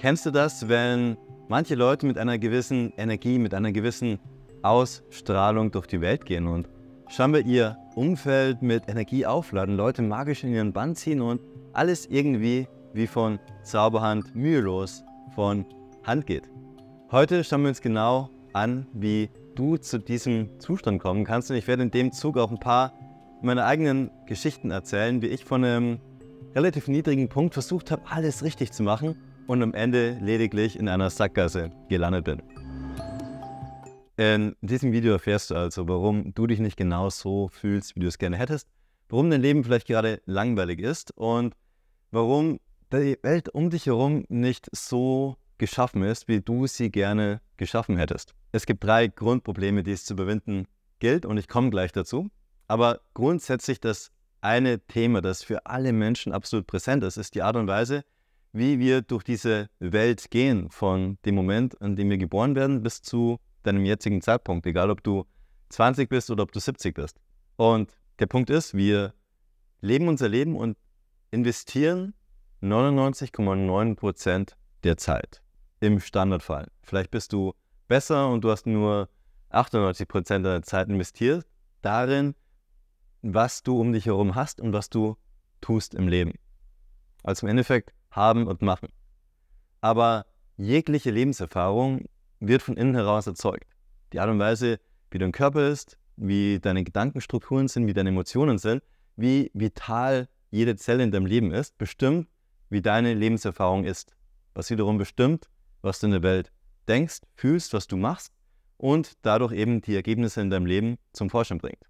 Kennst du das, wenn manche Leute mit einer gewissen Energie, mit einer gewissen Ausstrahlung durch die Welt gehen und scheinbar ihr Umfeld mit Energie aufladen, Leute magisch in ihren Bann ziehen und alles irgendwie wie von Zauberhand mühelos von Hand geht? Heute schauen wir uns genau an, wie du zu diesem Zustand kommen kannst und ich werde in dem Zug auch ein paar meiner eigenen Geschichten erzählen, wie ich von einem relativ niedrigen Punkt versucht habe, alles richtig zu machen und am Ende lediglich in einer Sackgasse gelandet bin. In diesem Video erfährst du also, warum du dich nicht genau so fühlst, wie du es gerne hättest, warum dein Leben vielleicht gerade langweilig ist und warum die Welt um dich herum nicht so geschaffen ist, wie du sie gerne geschaffen hättest. Es gibt drei Grundprobleme, die es zu überwinden gilt und ich komme gleich dazu. Aber grundsätzlich das eine Thema, das für alle Menschen absolut präsent ist, ist die Art und Weise, wie wir durch diese Welt gehen, von dem Moment, an dem wir geboren werden, bis zu deinem jetzigen Zeitpunkt, egal ob du 20 bist oder ob du 70 bist. Und der Punkt ist, wir leben unser Leben und investieren 99,9% der Zeit im Standardfall. Vielleicht bist du besser und du hast nur 98% deiner Zeit investiert darin, was du um dich herum hast und was du tust im Leben. Also im Endeffekt haben und machen. Aber jegliche Lebenserfahrung wird von innen heraus erzeugt. Die Art und Weise, wie dein Körper ist, wie deine Gedankenstrukturen sind, wie deine Emotionen sind, wie vital jede Zelle in deinem Leben ist, bestimmt, wie deine Lebenserfahrung ist. Was wiederum bestimmt, was du in der Welt denkst, fühlst, was du machst und dadurch eben die Ergebnisse in deinem Leben zum Vorschein bringt.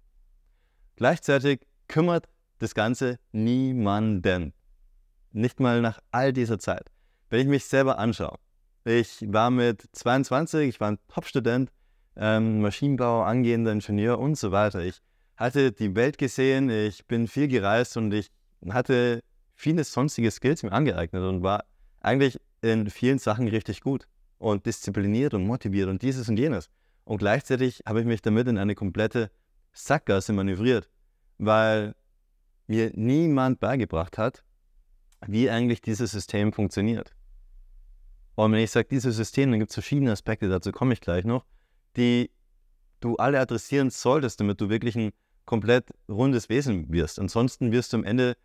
Gleichzeitig kümmert das Ganze niemanden. Nicht mal nach all dieser Zeit. Wenn ich mich selber anschaue, ich war mit 22, ich war ein Top-Student, ähm, Maschinenbau, angehender Ingenieur und so weiter. Ich hatte die Welt gesehen, ich bin viel gereist und ich hatte viele sonstige Skills mir angeeignet und war eigentlich in vielen Sachen richtig gut und diszipliniert und motiviert und dieses und jenes. Und gleichzeitig habe ich mich damit in eine komplette Sackgasse manövriert, weil mir niemand beigebracht hat, wie eigentlich dieses System funktioniert. Und wenn ich sage, dieses System, dann gibt es verschiedene Aspekte, dazu komme ich gleich noch, die du alle adressieren solltest, damit du wirklich ein komplett rundes Wesen wirst. Ansonsten wirst du am Ende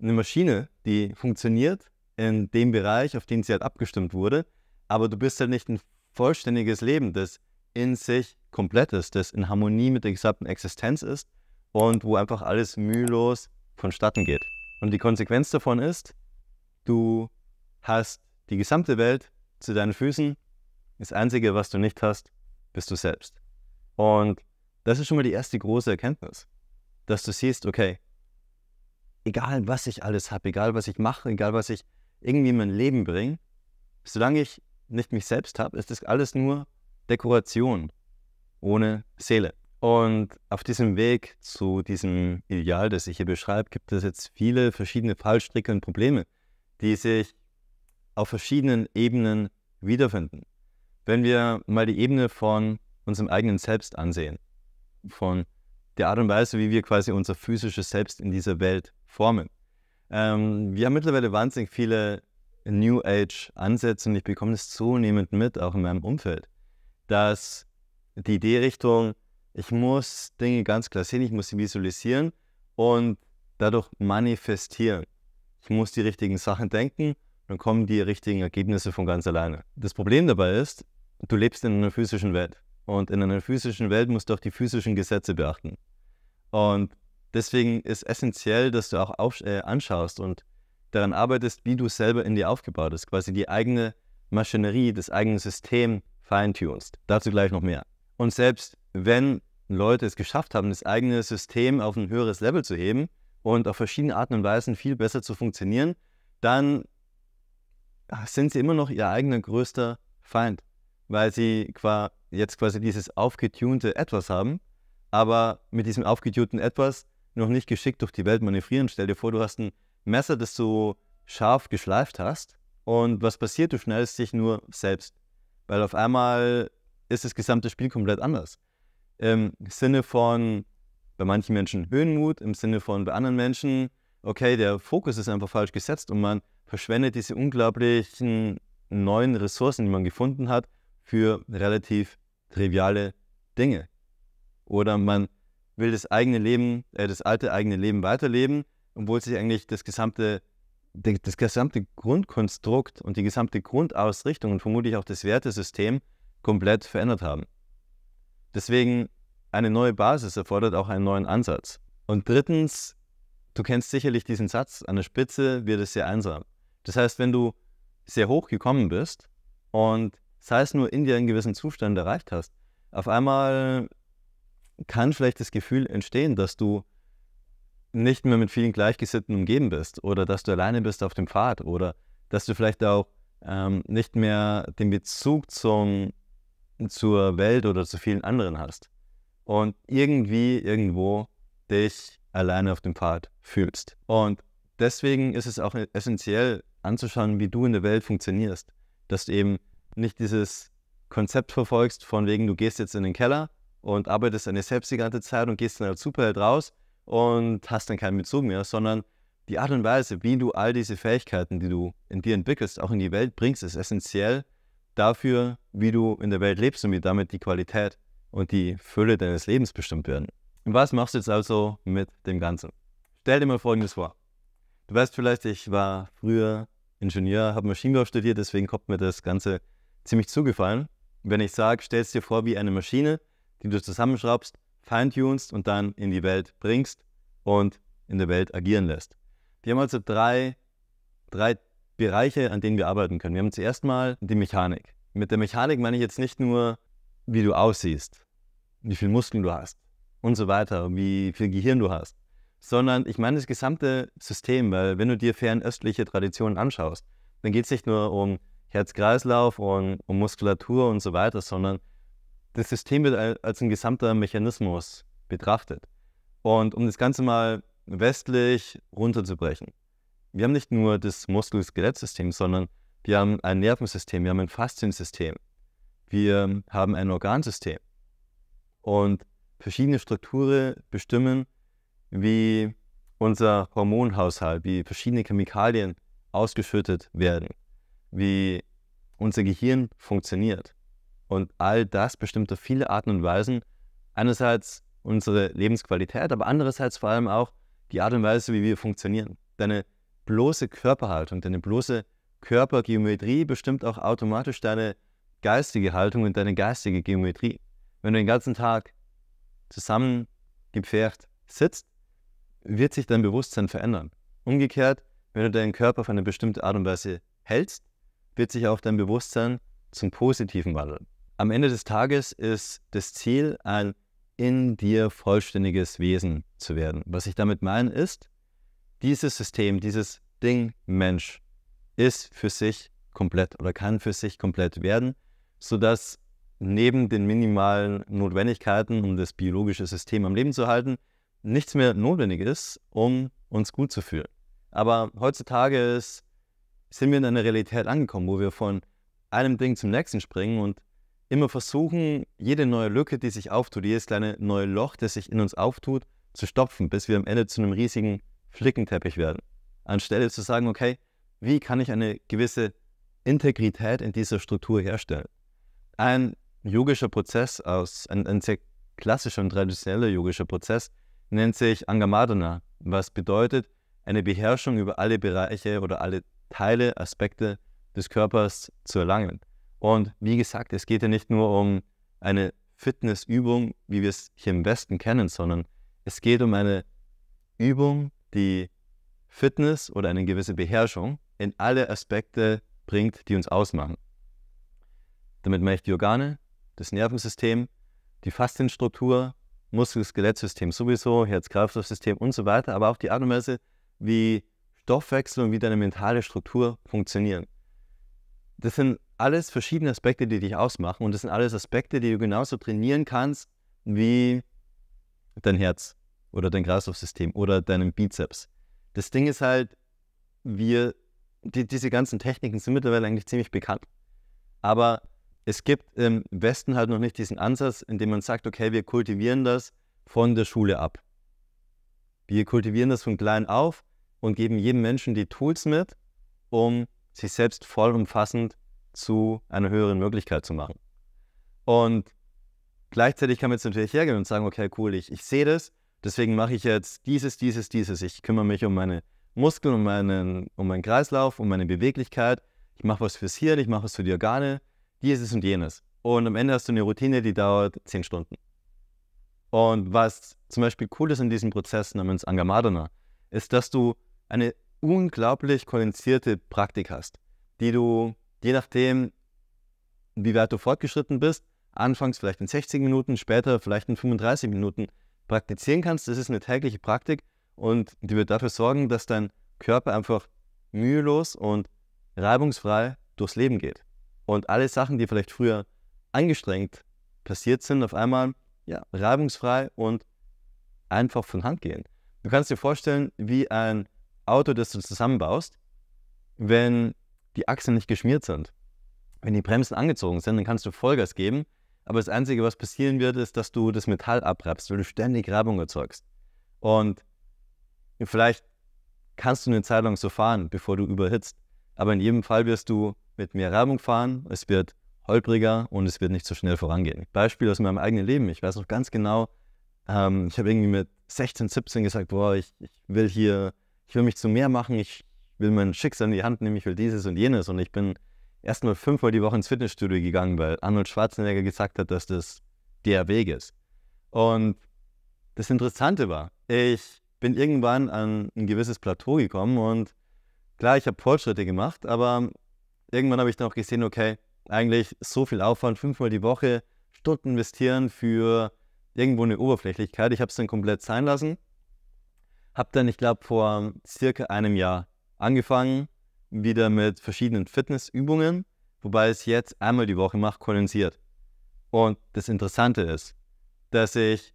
eine Maschine, die funktioniert in dem Bereich, auf den sie halt abgestimmt wurde, aber du bist halt nicht ein vollständiges Leben, das in sich komplett ist, das in Harmonie mit der gesamten Existenz ist und wo einfach alles mühelos vonstatten geht. Und die Konsequenz davon ist, Du hast die gesamte Welt zu deinen Füßen. Das Einzige, was du nicht hast, bist du selbst. Und das ist schon mal die erste große Erkenntnis, dass du siehst, okay, egal was ich alles habe, egal was ich mache, egal was ich irgendwie in mein Leben bringe, solange ich nicht mich selbst habe, ist das alles nur Dekoration ohne Seele. Und auf diesem Weg zu diesem Ideal, das ich hier beschreibe, gibt es jetzt viele verschiedene Fallstricke und Probleme, die sich auf verschiedenen Ebenen wiederfinden. Wenn wir mal die Ebene von unserem eigenen Selbst ansehen, von der Art und Weise, wie wir quasi unser physisches Selbst in dieser Welt formen. Ähm, wir haben mittlerweile wahnsinnig viele New Age-Ansätze und ich bekomme das zunehmend mit, auch in meinem Umfeld, dass die Idee Richtung, ich muss Dinge ganz klar sehen, ich muss sie visualisieren und dadurch manifestieren ich muss die richtigen Sachen denken, dann kommen die richtigen Ergebnisse von ganz alleine. Das Problem dabei ist, du lebst in einer physischen Welt. Und in einer physischen Welt musst du auch die physischen Gesetze beachten. Und deswegen ist essentiell, dass du auch auf, äh, anschaust und daran arbeitest, wie du selber in dir aufgebaut bist, quasi die eigene Maschinerie, das eigene System feintunst. Dazu gleich noch mehr. Und selbst wenn Leute es geschafft haben, das eigene System auf ein höheres Level zu heben, und auf verschiedene Arten und Weisen viel besser zu funktionieren, dann sind sie immer noch ihr eigener größter Feind, weil sie qua, jetzt quasi dieses aufgetunte Etwas haben, aber mit diesem aufgetunten Etwas noch nicht geschickt durch die Welt manövrieren. Stell dir vor, du hast ein Messer, das du scharf geschleift hast und was passiert? Du schnellst dich nur selbst, weil auf einmal ist das gesamte Spiel komplett anders. Im Sinne von, bei manchen Menschen Höhenmut im Sinne von bei anderen Menschen, okay, der Fokus ist einfach falsch gesetzt und man verschwendet diese unglaublichen neuen Ressourcen, die man gefunden hat, für relativ triviale Dinge. Oder man will das eigene Leben, äh, das alte eigene Leben weiterleben, obwohl sich eigentlich das gesamte, das gesamte Grundkonstrukt und die gesamte Grundausrichtung und vermutlich auch das Wertesystem komplett verändert haben. Deswegen eine neue Basis erfordert auch einen neuen Ansatz. Und drittens, du kennst sicherlich diesen Satz, an der Spitze wird es sehr einsam. Das heißt, wenn du sehr hoch gekommen bist und sei es nur in dir einen gewissen Zustand erreicht hast, auf einmal kann vielleicht das Gefühl entstehen, dass du nicht mehr mit vielen Gleichgesinnten umgeben bist oder dass du alleine bist auf dem Pfad oder dass du vielleicht auch ähm, nicht mehr den Bezug zum, zur Welt oder zu vielen anderen hast und irgendwie irgendwo dich alleine auf dem Pfad fühlst. Und deswegen ist es auch essentiell anzuschauen, wie du in der Welt funktionierst, dass du eben nicht dieses Konzept verfolgst, von wegen du gehst jetzt in den Keller und arbeitest an dir selbst die ganze Zeit und gehst dann als Superheld raus und hast dann keinen Bezug mehr, sondern die Art und Weise, wie du all diese Fähigkeiten, die du in dir entwickelst, auch in die Welt bringst, ist essentiell dafür, wie du in der Welt lebst und wie damit die Qualität und die Fülle deines Lebens bestimmt werden. Und was machst du jetzt also mit dem Ganzen? Stell dir mal Folgendes vor. Du weißt vielleicht, ich war früher Ingenieur, habe Maschinenbau studiert, deswegen kommt mir das Ganze ziemlich zugefallen. Wenn ich sage, stellst dir vor wie eine Maschine, die du zusammenschraubst, feintunst und dann in die Welt bringst und in der Welt agieren lässt. Wir haben also drei, drei Bereiche, an denen wir arbeiten können. Wir haben zuerst mal die Mechanik. Mit der Mechanik meine ich jetzt nicht nur wie du aussiehst, wie viele Muskeln du hast und so weiter, wie viel Gehirn du hast, sondern ich meine das gesamte System, weil wenn du dir fernöstliche Traditionen anschaust, dann geht es nicht nur um Herz-Kreislauf und um Muskulatur und so weiter, sondern das System wird als ein gesamter Mechanismus betrachtet. Und um das Ganze mal westlich runterzubrechen, wir haben nicht nur das Muskel-Skelettsystem, sondern wir haben ein Nervensystem, wir haben ein Fasziensystem, wir haben ein Organsystem und verschiedene Strukturen bestimmen, wie unser Hormonhaushalt, wie verschiedene Chemikalien ausgeschüttet werden, wie unser Gehirn funktioniert. Und all das bestimmt auf viele Arten und Weisen einerseits unsere Lebensqualität, aber andererseits vor allem auch die Art und Weise, wie wir funktionieren. Deine bloße Körperhaltung, deine bloße Körpergeometrie bestimmt auch automatisch deine geistige Haltung und deine geistige Geometrie. Wenn du den ganzen Tag zusammengepfercht sitzt, wird sich dein Bewusstsein verändern. Umgekehrt, wenn du deinen Körper auf eine bestimmte Art und Weise hältst, wird sich auch dein Bewusstsein zum Positiven wandeln. Am Ende des Tages ist das Ziel, ein in dir vollständiges Wesen zu werden. Was ich damit meine ist, dieses System, dieses Ding Mensch ist für sich komplett oder kann für sich komplett werden, sodass neben den minimalen Notwendigkeiten, um das biologische System am Leben zu halten, nichts mehr notwendig ist, um uns gut zu fühlen. Aber heutzutage ist, sind wir in einer Realität angekommen, wo wir von einem Ding zum nächsten springen und immer versuchen, jede neue Lücke, die sich auftut, jedes kleine neue Loch, das sich in uns auftut, zu stopfen, bis wir am Ende zu einem riesigen Flickenteppich werden. Anstelle zu sagen, okay, wie kann ich eine gewisse Integrität in dieser Struktur herstellen? ein yogischer Prozess aus, ein, ein sehr klassischer und traditioneller yogischer Prozess, nennt sich Angamadana, was bedeutet eine Beherrschung über alle Bereiche oder alle Teile, Aspekte des Körpers zu erlangen. Und wie gesagt, es geht ja nicht nur um eine Fitnessübung, wie wir es hier im Westen kennen, sondern es geht um eine Übung, die Fitness oder eine gewisse Beherrschung in alle Aspekte bringt, die uns ausmachen. Damit meine ich die Organe, das Nervensystem, die Faszienstruktur, Muskel-Skelettsystem sowieso, Herz-Kreislauf-System und so weiter, aber auch die Art und Weise, wie Stoffwechsel und wie deine mentale Struktur funktionieren. Das sind alles verschiedene Aspekte, die dich ausmachen und das sind alles Aspekte, die du genauso trainieren kannst wie dein Herz oder dein Kreislaufsystem oder deinen Bizeps. Das Ding ist halt, wir, die, diese ganzen Techniken sind mittlerweile eigentlich ziemlich bekannt. Aber es gibt im Westen halt noch nicht diesen Ansatz, in dem man sagt, okay, wir kultivieren das von der Schule ab. Wir kultivieren das von klein auf und geben jedem Menschen die Tools mit, um sich selbst vollumfassend zu einer höheren Möglichkeit zu machen. Und gleichzeitig kann man jetzt natürlich hergehen und sagen, okay, cool, ich, ich sehe das, deswegen mache ich jetzt dieses, dieses, dieses. Ich kümmere mich um meine Muskeln, um meinen, um meinen Kreislauf, um meine Beweglichkeit. Ich mache was fürs Hirn, ich mache was für die Organe, dieses und jenes. Und am Ende hast du eine Routine, die dauert zehn Stunden. Und was zum Beispiel cool ist in diesem Prozess namens Angamadana, ist, dass du eine unglaublich kondensierte Praktik hast, die du, je nachdem, wie weit du fortgeschritten bist, anfangs vielleicht in 60 Minuten, später vielleicht in 35 Minuten praktizieren kannst. Das ist eine tägliche Praktik und die wird dafür sorgen, dass dein Körper einfach mühelos und reibungsfrei durchs Leben geht. Und alle Sachen, die vielleicht früher angestrengt passiert sind, auf einmal ja, reibungsfrei und einfach von Hand gehen. Du kannst dir vorstellen, wie ein Auto, das du zusammenbaust, wenn die Achsen nicht geschmiert sind. Wenn die Bremsen angezogen sind, dann kannst du Vollgas geben, aber das Einzige, was passieren wird, ist, dass du das Metall abreibst, weil du ständig Reibung erzeugst. Und vielleicht kannst du eine Zeit lang so fahren, bevor du überhitzt, aber in jedem Fall wirst du mit mehr Reibung fahren, es wird holpriger und es wird nicht so schnell vorangehen. Beispiel aus meinem eigenen Leben. Ich weiß noch ganz genau, ähm, ich habe irgendwie mit 16, 17 gesagt, boah, ich, ich will hier, ich will mich zu mehr machen, ich will mein Schicksal in die Hand nehmen, ich will dieses und jenes. Und ich bin erstmal fünfmal die Woche ins Fitnessstudio gegangen, weil Arnold Schwarzenegger gesagt hat, dass das der Weg ist. Und das Interessante war, ich bin irgendwann an ein gewisses Plateau gekommen und klar, ich habe Fortschritte gemacht, aber irgendwann habe ich dann auch gesehen, okay, eigentlich so viel Aufwand, fünfmal die Woche, Stunden investieren für irgendwo eine Oberflächlichkeit. Ich habe es dann komplett sein lassen. Habe dann, ich glaube, vor circa einem Jahr angefangen, wieder mit verschiedenen Fitnessübungen, wobei ich es jetzt einmal die Woche mache, kondensiert. Und das Interessante ist, dass ich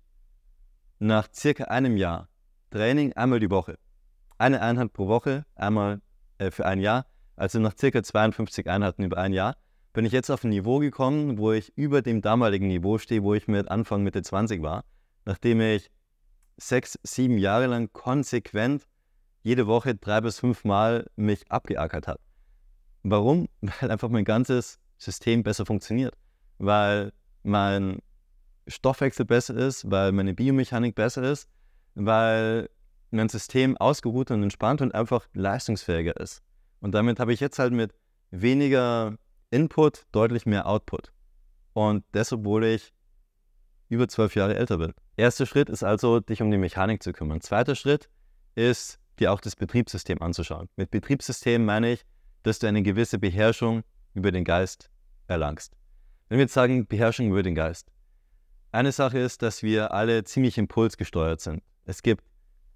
nach circa einem Jahr Training einmal die Woche, eine Einheit pro Woche, einmal äh, für ein Jahr, also nach circa 52 Einheiten über ein Jahr bin ich jetzt auf ein Niveau gekommen, wo ich über dem damaligen Niveau stehe, wo ich mit Anfang Mitte 20 war, nachdem ich sechs, sieben Jahre lang konsequent jede Woche drei bis fünf Mal mich abgeackert habe. Warum? Weil einfach mein ganzes System besser funktioniert, weil mein Stoffwechsel besser ist, weil meine Biomechanik besser ist, weil mein System ausgeruht und entspannt und einfach leistungsfähiger ist. Und damit habe ich jetzt halt mit weniger Input deutlich mehr Output. Und das, obwohl ich über zwölf Jahre älter bin. Erster Schritt ist also, dich um die Mechanik zu kümmern. Zweiter Schritt ist, dir auch das Betriebssystem anzuschauen. Mit Betriebssystem meine ich, dass du eine gewisse Beherrschung über den Geist erlangst. Wenn wir jetzt sagen, Beherrschung über den Geist. Eine Sache ist, dass wir alle ziemlich impulsgesteuert sind. Es gibt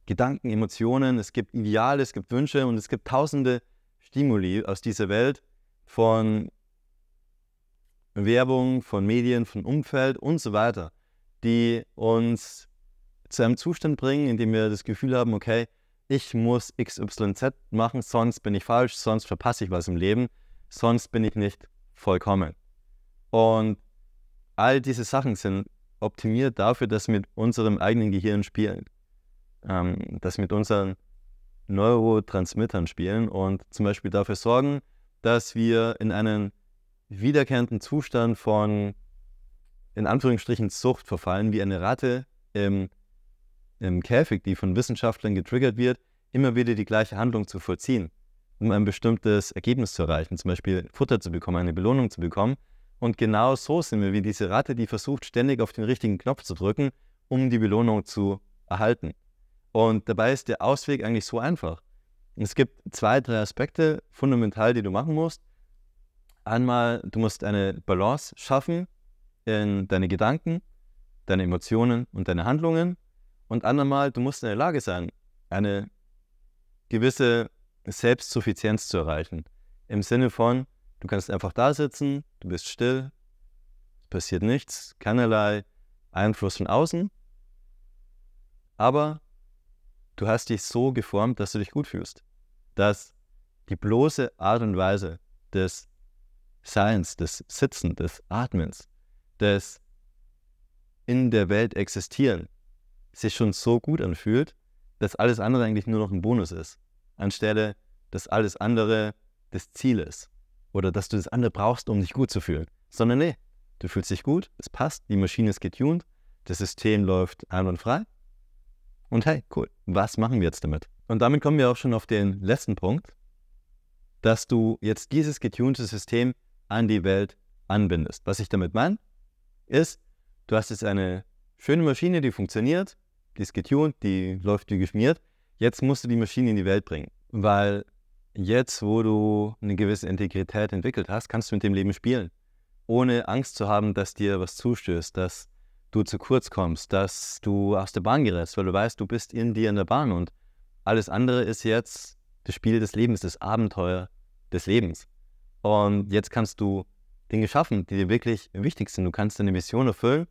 Gedanken, Emotionen, es gibt Ideale, es gibt Wünsche und es gibt tausende Stimuli aus dieser Welt von Werbung, von Medien, von Umfeld und so weiter, die uns zu einem Zustand bringen, in dem wir das Gefühl haben, okay, ich muss XYZ machen, sonst bin ich falsch, sonst verpasse ich was im Leben, sonst bin ich nicht vollkommen. Und all diese Sachen sind optimiert dafür, dass mit unserem eigenen Gehirn spielen, ähm, dass mit unseren Neurotransmittern spielen und zum Beispiel dafür sorgen, dass wir in einen wiederkehrenden Zustand von in Anführungsstrichen Sucht verfallen, wie eine Ratte im, im Käfig, die von Wissenschaftlern getriggert wird, immer wieder die gleiche Handlung zu vollziehen, um ein bestimmtes Ergebnis zu erreichen, zum Beispiel Futter zu bekommen, eine Belohnung zu bekommen. Und genau so sind wir wie diese Ratte, die versucht, ständig auf den richtigen Knopf zu drücken, um die Belohnung zu erhalten. Und dabei ist der Ausweg eigentlich so einfach. Es gibt zwei, drei Aspekte fundamental, die du machen musst. Einmal, du musst eine Balance schaffen in deine Gedanken, deine Emotionen und deine Handlungen. Und andermal, du musst in der Lage sein, eine gewisse Selbstsuffizienz zu erreichen. Im Sinne von, du kannst einfach da sitzen, du bist still, es passiert nichts, keinerlei Einfluss von außen, aber du hast dich so geformt, dass du dich gut fühlst. Dass die bloße Art und Weise des Seins, des Sitzen, des Atmens, des in der Welt existieren, sich schon so gut anfühlt, dass alles andere eigentlich nur noch ein Bonus ist, anstelle dass alles andere das Ziel ist oder dass du das andere brauchst, um dich gut zu fühlen, sondern nee, du fühlst dich gut, es passt, die Maschine ist getuned, das System läuft einwandfrei und hey, cool, was machen wir jetzt damit? Und damit kommen wir auch schon auf den letzten Punkt, dass du jetzt dieses getunte System an die Welt anbindest. Was ich damit meine, ist, du hast jetzt eine schöne Maschine, die funktioniert, die ist getunt, die läuft wie geschmiert. Jetzt musst du die Maschine in die Welt bringen, weil jetzt, wo du eine gewisse Integrität entwickelt hast, kannst du mit dem Leben spielen, ohne Angst zu haben, dass dir was zustößt, dass du zu kurz kommst, dass du aus der Bahn gerätst, weil du weißt, du bist in dir in der Bahn und alles andere ist jetzt das Spiel des Lebens, das Abenteuer des Lebens. Und jetzt kannst du Dinge schaffen, die dir wirklich wichtig sind. Du kannst deine Mission erfüllen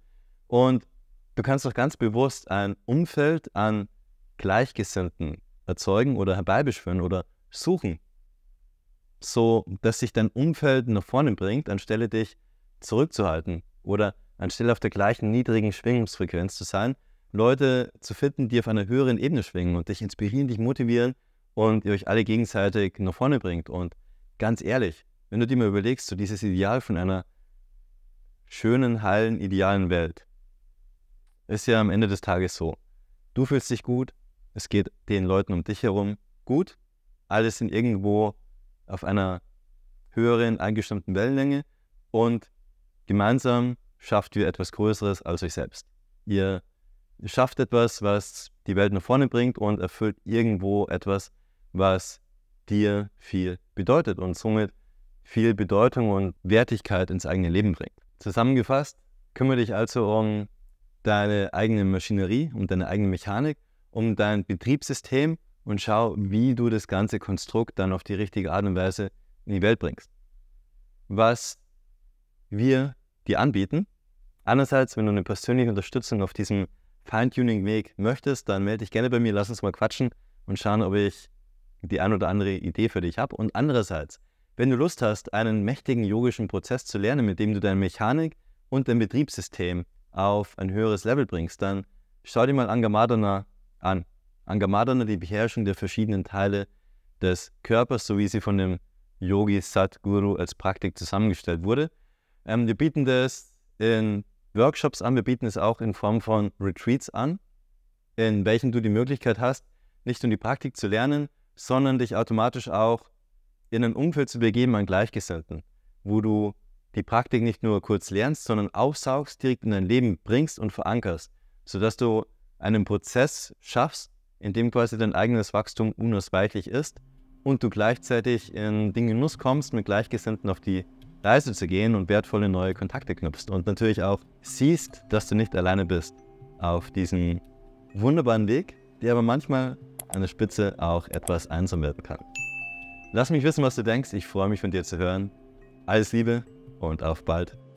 und du kannst auch ganz bewusst ein Umfeld an Gleichgesinnten erzeugen oder herbeibeschwören oder suchen. So, dass sich dein Umfeld nach vorne bringt, anstelle dich zurückzuhalten oder anstelle auf der gleichen niedrigen Schwingungsfrequenz zu sein, Leute zu finden, die auf einer höheren Ebene schwingen und dich inspirieren, dich motivieren und ihr euch alle gegenseitig nach vorne bringt. Und ganz ehrlich, wenn du dir mal überlegst, so dieses Ideal von einer schönen, heilen, idealen Welt, ist ja am Ende des Tages so. Du fühlst dich gut, es geht den Leuten um dich herum gut, alle sind irgendwo auf einer höheren, eingestimmten Wellenlänge und gemeinsam schafft ihr etwas Größeres als euch selbst. Ihr schafft etwas, was die Welt nach vorne bringt und erfüllt irgendwo etwas, was dir viel bedeutet und somit viel Bedeutung und Wertigkeit ins eigene Leben bringt. Zusammengefasst, kümmere dich also um deine eigene Maschinerie, um deine eigene Mechanik, um dein Betriebssystem und schau, wie du das ganze Konstrukt dann auf die richtige Art und Weise in die Welt bringst. Was wir die anbieten. Andererseits, wenn du eine persönliche Unterstützung auf diesem Feintuning-Weg möchtest, dann melde dich gerne bei mir, lass uns mal quatschen und schauen, ob ich die ein oder andere Idee für dich habe. Und andererseits, wenn du Lust hast, einen mächtigen yogischen Prozess zu lernen, mit dem du deine Mechanik und dein Betriebssystem auf ein höheres Level bringst, dann schau dir mal Angamadana an. Angamadana, die Beherrschung der verschiedenen Teile des Körpers, so wie sie von dem Yogi Satguru als Praktik zusammengestellt wurde. Ähm, wir bieten das in Workshops an, wir bieten es auch in Form von Retreats an, in welchen du die Möglichkeit hast, nicht nur die Praktik zu lernen, sondern dich automatisch auch in ein Umfeld zu begeben an Gleichgesinnten, wo du die Praktik nicht nur kurz lernst, sondern aufsaugst, direkt in dein Leben bringst und verankerst, sodass du einen Prozess schaffst, in dem quasi dein eigenes Wachstum unausweichlich ist und du gleichzeitig in den Genuss kommst, mit Gleichgesinnten auf die Reise zu gehen und wertvolle neue Kontakte knüpfst und natürlich auch siehst, dass du nicht alleine bist auf diesem wunderbaren Weg, der aber manchmal an der Spitze auch etwas einsam werden kann. Lass mich wissen, was du denkst. Ich freue mich von dir zu hören. Alles Liebe und auf bald.